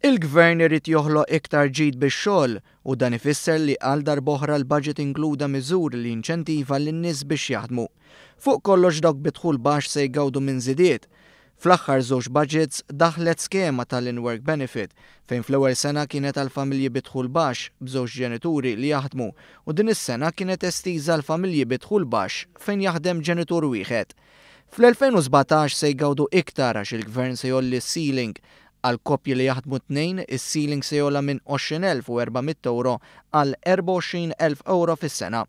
Il-gvern irid joħloq iktar ġid biex xogħol u dan ifisser li għal darboħra l-budget inkluda miżur li inċentiva lin nies biex jaħdmu. Fuq kollox dawk bitħul baħx se jgawdu minn żidiet. Fl-aħħar żewġ budgets daħlet skema tal-in-work benefit fejn fl-ewwel sena kienet għal familji bitħul baxx b'żewġ ġenituri li jaħdmu u din is-sena kienet estiża għal familji bitħul baxx fejn jaħdem ġenitur wieħed. Fl-2017 se jgawdu iktar għax il-gvern se jolli ceiling Għal koppji li jaħdmu tnejn, is-ceiling se jola minn 20,400 euro għal 24,000 euro fis-sena,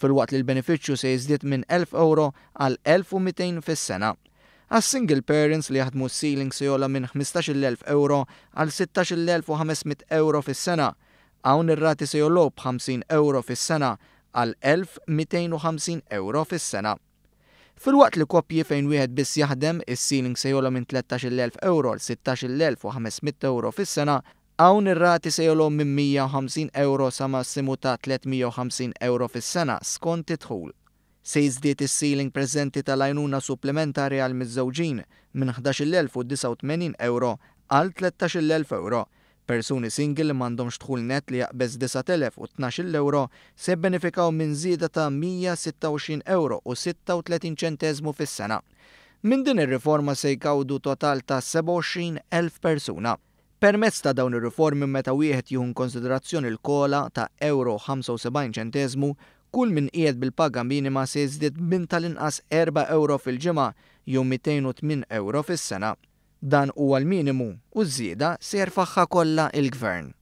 fil-waqt li l beneficju se jiżdied minn 1,000 euro għal 1,200 fis-sena għas single parents li jaħdmu ceiling se jola minn 15.000 euro għal 16.500 euro fis sena Hawn ir-rati se jollob 50 euro fis sena għal 1250 euro fis sena Fil-waqt li koppji fejn wieħed biss jaħdem, is-ceiling se jolhom minn 13,000 euro l 16,500 euro fis-sena, hawn ir-rati se jolhom minn 150 euro sa massimu ta' 350 euro fis-sena skont idħul. Se jiżdied is-ceiling preżenti tal-għajnuna supplementari għal miż-żewġin minn 11,089 euro għal 13,000 euro Persuni single li m'għandhomx net li jaqbeż 9,012 euro se benefikaw minn zida ta' 126 euro u 36 centesmu fis-sena. Minn din ir-riforma se jkawdu total ta' 27,000 persuna. Permezz ta' dawn ir-riformi meta wieħed jieħu konsiderazzjoni l-kola ta' euro 75 centesmu, kull min qiegħed bil-paga minima se jiżdied minn tal-inqas 4 euro fil-ġimgħa jew 208 euro fis-sena. Dan huwa l-minimu u żieda ser faħħa kollha il-gvern.